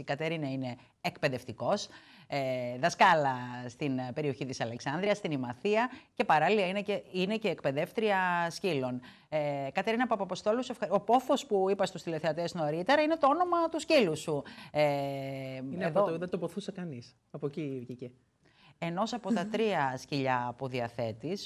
Η Κατερίνα είναι εκπαιδευτικός, ε, δασκάλα στην περιοχή της Αλεξάνδρειας, στην Ημαθία και παράλληλα είναι και, είναι εκπαιδεύτρια σκύλων. Ε, Κατερίνα Παπαποστόλου, ο πόφό που είπα στους τηλεθεατές νωρίτερα είναι το όνομα του σκύλου σου. Ε, είναι το, δεν το ποθούσε κανείς. Από εκεί βγήκε. Ενός από τα τρία σκυλιά που διαθέτεις.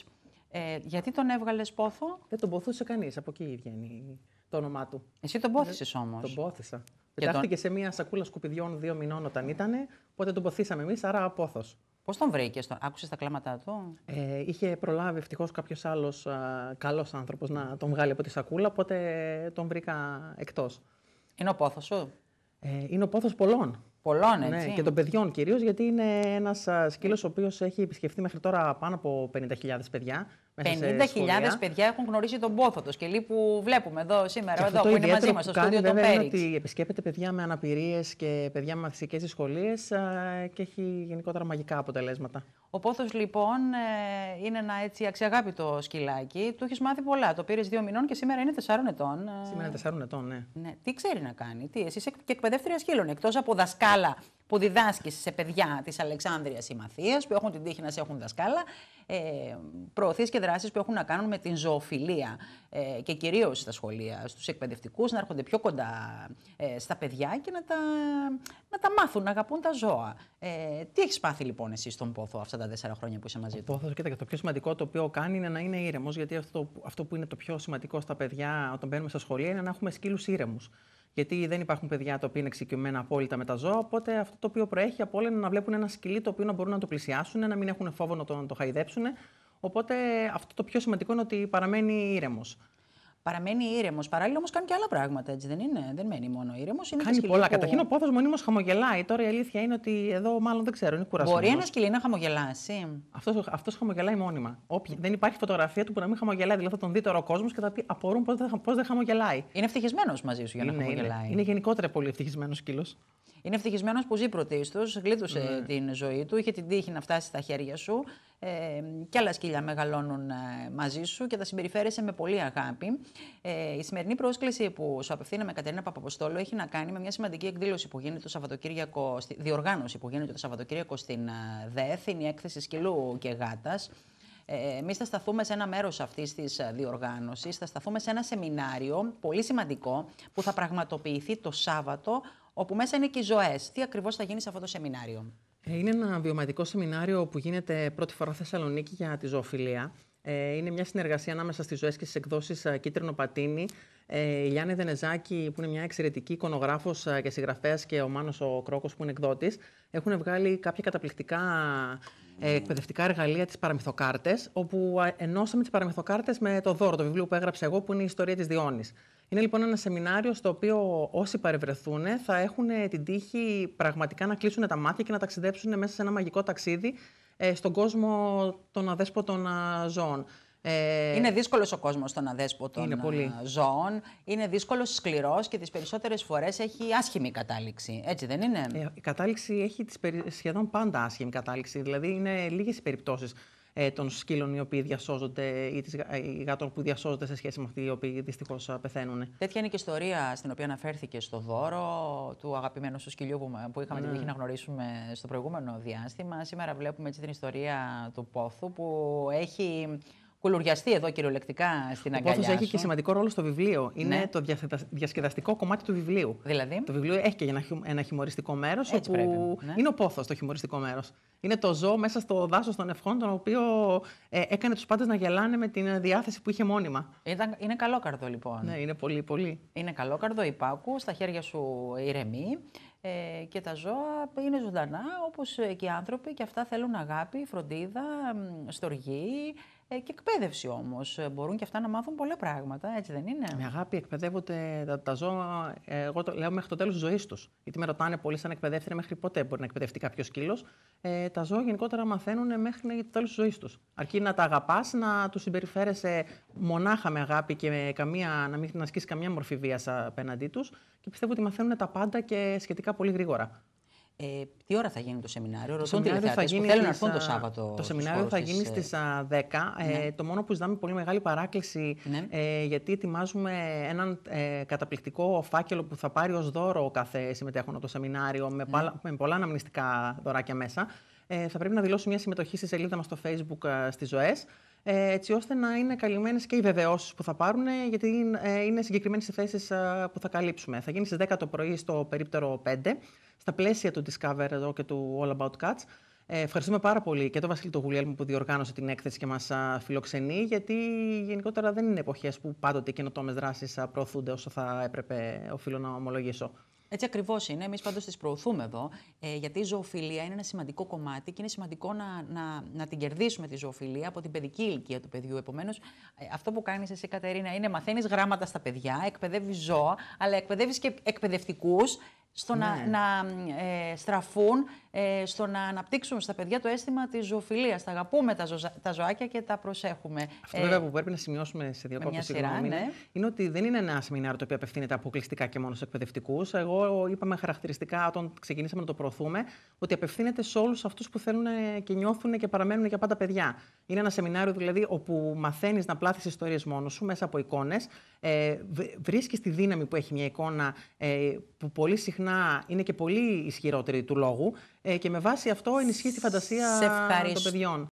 Ε, γιατί τον έβγαλες πόθο. Δεν τον ποθούσε κανείς. Από εκεί βγαίνει το όνομά του. Εσύ τον ε, πόθησες όμως. Τον πόθησα. Πετάχτηκε σε μια σακούλα σκουπιδιών δύο μηνών όταν ήταν, οπότε τον ποθήσαμε εμείς, άρα απόθος. Πώς τον βρήκες, τον άκουσες τα κλάματα του. Ε, είχε προλάβει ευτυχώς κάποιος άλλος καλός άνθρωπος να τον βγάλει από τη σακούλα, οπότε τον βρήκα εκτός. Είναι ο πόθος σου. Ε, είναι ο πόθος πολλών. Πολλών, ναι, έτσι. Ναι, και των παιδιών κυρίως, γιατί είναι ένας σκύλος ο οποίος έχει επισκεφτεί μέχρι τώρα πάνω από 50.000 παιδιά. 50.000 παιδιά έχουν γνωρίσει τον πόθο του. Και λίγο που βλέπουμε εδώ σήμερα, εδώ, που είναι μαζί μα στο στούντιο των Πέριξ. ότι επισκέπτεται παιδιά με αναπηρίες και παιδιά με μαθησιακέ δυσκολίε και έχει γενικότερα μαγικά αποτελέσματα. Ο πόθος λοιπόν ε, είναι ένα έτσι αξιαγάπητο σκυλάκι. Του έχεις μάθει πολλά. Το πήρες δύο μηνών και σήμερα είναι 4 ετών. Σήμερα είναι 4 ετών, ναι. ναι. Τι ξέρει να κάνει, τι, εσύ είσαι και εκπαιδεύτρια σκύλων. Εκτός από δασκάλα που διδάσκεις σε παιδιά της Αλεξάνδρεια ή Μαθία, που έχουν την τύχη να σε έχουν δασκάλα, ε, προωθείς και δράσεις που έχουν να κάνουν με την ζωοφιλία ε, και κυρίως στα σχολεία, στους εκπαιδευτικούς, να έρχονται πιο κοντά ε, στα παιδιά και να τα, να τα μάθουν να αγαπούν τα ζώα. Ε, τι έχεις πάθει λοιπόν εσύ στον πόθο αυτά τα τέσσερα χρόνια που είσαι μαζί του. Ο πόθος, κοίτα, το πιο σημαντικό το οποίο κάνει είναι να είναι ήρεμος, γιατί αυτό, αυτό που είναι το πιο σημαντικό στα παιδιά όταν μπαίνουμε στα σχολεία είναι να έχουμε σκύλους ήρεμους. Γιατί δεν υπάρχουν παιδιά τα οποία είναι εξοικειωμένα απόλυτα με τα ζώα. Οπότε αυτό το οποίο προέχει από όλα είναι να βλέπουν ένα σκυλί το οποίο να μπορούν να το πλησιάσουν, να μην έχουν φόβο να το, να το χαϊδέψουν. Οπότε αυτό το πιο σημαντικό είναι ότι παραμένει ήρεμος παραμένει ήρεμος. Παράλληλα όμως κάνει και άλλα πράγματα, έτσι δεν είναι. Δεν μένει μόνο ήρεμος. Κάνει πολλά. Καταρχήν ο πόθος μονίμως χαμογελάει. Τώρα η αλήθεια είναι ότι εδώ μάλλον δεν ξέρω, είναι κουρασμένος. Μπορεί ένας σκυλί να χαμογελάσει. Αυτό χαμογελάει μόνιμα. δεν υπάρχει φωτογραφία του που να μην χαμογελάει. Δηλαδή θα τον δει τώρα ο κόσμος και θα πει Απορούν πώς δεν, χαμογελάει. Είναι ευτυχισμένος μαζί σου για να χαμογελάει. Είναι, γενικότερα πολύ ευτυχισμένος σκύλος. Είναι ευτυχισμένος που ζει πρωτίστως, ναι. την ζωή του, είχε την τύχη να φτάσει στα χέρια σου και άλλα σκύλια μεγαλώνουν ε, μαζί σου και τα συμπεριφέρεσαι με πολύ αγάπη. Ε, η σημερινή πρόσκληση που σου απευθύναμε, Κατερίνα Παπαποστόλου, έχει να κάνει με μια σημαντική εκδήλωση που γίνεται το Σαββατοκύριακο, διοργάνωση που γίνεται το Σαββατοκύριακο στην ε, ΔΕΘ, είναι η έκθεση σκυλού και γάτας. Ε, Εμείς θα σταθούμε σε ένα μέρος αυτής της διοργάνωσης. Θα σταθούμε σε ένα σεμινάριο πολύ σημαντικό που θα πραγματοποιηθεί το Σάββατο όπου μέσα είναι και οι ζωές. Τι ακριβώς θα γίνει σε αυτό το σεμινάριο. Ε, είναι ένα βιωματικό σεμινάριο που γίνεται πρώτη φορά Θεσσαλονίκη για τη ζωοφιλία. Ε, είναι μια συνεργασία ανάμεσα στις ζωές και στις εκδόσεις ε, Κίτρινο Πατίνι. Η Λιάννη Δενεζάκη, που είναι μια εξαιρετική εικονογράφος και συγγραφέας, και ο Μάνος ο Κρόκος, που είναι εκδότης, έχουν βγάλει κάποια καταπληκτικά εκπαιδευτικά εργαλεία, τις παραμυθοκάρτες, όπου ενώσαμε τις παραμυθοκάρτες με το δώρο, το βιβλίο που έγραψα εγώ, που είναι η ιστορία της Διόνη. Είναι λοιπόν ένα σεμινάριο στο οποίο όσοι παρευρεθούν θα έχουν ε, την τύχη πραγματικά να κλείσουν τα μάτια και να ταξιδέψουν μέσα σε ένα μαγικό ταξίδι ε, στον κόσμο των αδέσποτων ε, ζώων. Είναι δύσκολος ο κόσμος των αδέσποτων είναι πολύ. ζώων. Είναι δύσκολος, σκληρός και τις περισσότερες φορές έχει άσχημη κατάληξη. Έτσι δεν είναι. η κατάληξη έχει τις περι... σχεδόν πάντα άσχημη κατάληξη. Δηλαδή είναι λίγες οι περιπτώσεις ε, των σκύλων οι οποίοι διασώζονται ή της, γάτων ε, που διασώζονται σε σχέση με αυτοί οι οποίοι δυστυχώς ε, πεθαίνουν. Τέτοια είναι και η ιστορία στην οποία αναφέρθηκε στο δώρο του αγαπημένου σου σκυλιού που είχαμε την τύχη ναι. να γνωρίσουμε στο προηγούμενο διάστημα. Σήμερα βλέπουμε έτσι την ιστορία του Πόθου που έχει κουλουριαστεί εδώ κυριολεκτικά στην αγκαλιά. Ο πόθος έχει και σημαντικό ρόλο στο βιβλίο. Είναι ναι. το διασκεδαστικό κομμάτι του βιβλίου. Δηλαδή. Το βιβλίο έχει και ένα χιουμοριστικό μέρος. Όπου... Ναι. Είναι ο πόθος το χιουμοριστικό μέρος. Είναι το ζώο μέσα στο δάσος των ευχών, τον οποίο ε, έκανε τους πάντες να γελάνε με την διάθεση που είχε μόνιμα. Ήταν, είναι καλόκαρδο λοιπόν. Ναι, είναι πολύ, πολύ. Είναι καλόκαρδο, υπάκου, στα χέρια σου ηρεμή. Ε, και τα ζώα είναι ζωντανά όπως και οι άνθρωποι και αυτά θέλουν αγάπη, φροντίδα, στοργή, ε, και εκπαίδευση όμως. Ε, μπορούν και αυτά να μάθουν πολλά πράγματα, έτσι δεν είναι. Με αγάπη εκπαιδεύονται τα, τα ζώα, ε, εγώ το λέω μέχρι το τέλος της ζωής τους. Γιατί με ρωτάνε πολύ σαν εκπαιδεύτρια μέχρι πότε μπορεί να εκπαιδευτεί κάποιος σκύλος. τα ζώα γενικότερα μαθαίνουν μέχρι το τέλος της ζωής τους. Αρκεί να τα αγαπάς, να τους συμπεριφέρεσαι μονάχα με αγάπη και καμία, να μην ασκείς καμία μορφή βίας απέναντί τους. Και πιστεύω ότι μαθαίνουν τα πάντα και σχετικά πολύ γρήγορα. Ε, τι ώρα θα γίνει το σεμινάριο, ρωτούν θα που θέλουν να έρθουν το Σάββατο. Το σεμινάριο θα γίνει ε, στις 10. Ε, ναι. το μόνο που ζητάμε πολύ μεγάλη παράκληση, ναι. ε, γιατί ετοιμάζουμε έναν ε, καταπληκτικό φάκελο που θα πάρει ως δώρο κάθε συμμετέχον το σεμινάριο, με, ναι. με πολλά αναμνηστικά δωράκια μέσα. Ε, θα πρέπει να δηλώσουμε μια συμμετοχή στη σελίδα μας στο Facebook στις ζωές. Ε, έτσι ώστε να είναι καλυμμένες και οι βεβαιώσεις που θα πάρουν, ε, γιατί είναι ε, συγκεκριμένες οι θέσεις που θα καλύψουμε. Θα γίνει στις 10 το πρωί στο περίπτερο 5, στα πλαίσια του Discover εδώ και του All About Cats. ευχαριστούμε πάρα πολύ και τον Βασίλη τον Γουλιέλμου που διοργάνωσε την έκθεση και μας φιλοξενεί, γιατί γενικότερα δεν είναι εποχές που πάντοτε οι καινοτόμες δράσεις προωθούνται όσο θα έπρεπε, οφείλω να ομολογήσω. Έτσι ακριβώς είναι. Εμείς πάντως τις προωθούμε εδώ, ε, γιατί η ζωοφιλία είναι ένα σημαντικό κομμάτι και είναι σημαντικό να, να, να την κερδίσουμε τη ζωοφιλία από την παιδική ηλικία του παιδιού. Επομένως, ε, αυτό που κάνεις εσύ, Κατερίνα, είναι μαθαίνεις γράμματα στα παιδιά, εκπαιδεύεις ζώα, αλλά εκπαιδεύεις και εκπαιδευτικούς στο να, ναι. να ε, στραφούν ε, στο να αναπτύξουμε στα παιδιά το αίσθημα της ζωοφιλίας. Τα αγαπούμε τα, τα ζωάκια και τα προσέχουμε. Αυτό βέβαια ε, που πρέπει να σημειώσουμε σε διακόπτη συγγνώμη ναι. είναι ότι δεν είναι ένα σεμινάριο το οποίο απευθύνεται αποκλειστικά και μόνο σε εκπαιδευτικούς. Εγώ είπαμε χαρακτηριστικά όταν ξεκινήσαμε να το προωθούμε ότι απευθύνεται σε όλους αυτούς που θέλουν και νιώθουν και παραμένουν για πάντα παιδιά. Είναι ένα σεμινάριο δηλαδή όπου μαθαίνεις να πλάθεις ιστορίες μόνος σου μέσα από εικόνες. Ε, Βρίσκεις τη δύναμη που έχει μια εικόνα ε, που πολύ συχνά είναι και πολύ ισχυρότερη του λόγου. Ε, και με βάση αυτό ενισχύει τη φαντασία των παιδιών.